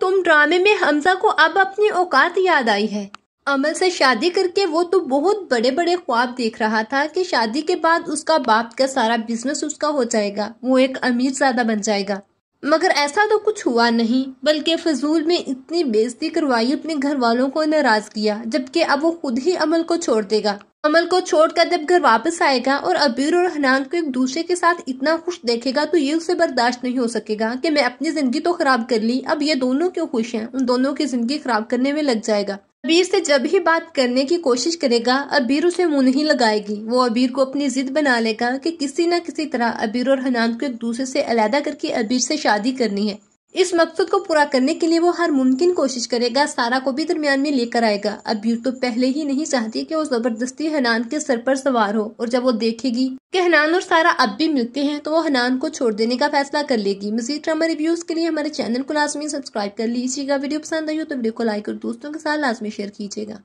तुम ड्रामे में हमजा को अब अपनी औकात याद आई है अमल से शादी करके वो तो बहुत बड़े बड़े ख्वाब देख रहा था कि शादी के बाद उसका बाप का सारा बिजनेस उसका हो जाएगा वो एक अमीर ज्यादा बन जाएगा मगर ऐसा तो कुछ हुआ नहीं बल्कि फजूल में इतनी बेइज्जती करवाई अपने घर वालों को नाराज किया जबकि अब वो खुद ही अमल को छोड़ देगा अमल को छोड़कर जब घर वापस आएगा और अबीर और हनान को एक दूसरे के साथ इतना खुश देखेगा तो ये उसे बर्दाश्त नहीं हो सकेगा कि मैं अपनी जिंदगी तो खराब कर ली अब ये दोनों क्यों खुश हैं उन दोनों की जिंदगी खराब करने में लग जाएगा अबीर से जब ही बात करने की कोशिश करेगा अबीर उसे मुंह नहीं लगाएगी वो अबीर को अपनी जिद बना लेगा कि किसी न किसी तरह अबीर और हनान को एक दूसरे से अलहदा करके अबीर से शादी करनी है इस मकसद को पूरा करने के लिए वो हर मुमकिन कोशिश करेगा सारा को भी दरमियान में लेकर आएगा अब्यूर तो पहले ही नहीं चाहती कि वो जबरदस्ती हनान के सर पर सवार हो और जब वो देखेगी कि हनान और सारा अब भी मिलते हैं तो वो हनान को छोड़ देने का फैसला कर लेगी मजीद ड्रामा रिव्यूज के लिए हमारे चैनल को लाजमी सब्सक्राइब कर लीजिएगा वीडियो पसंद आई हो तो वीडियो को लाइक और दोस्तों के साथ लाजमी शेयर कीजिएगा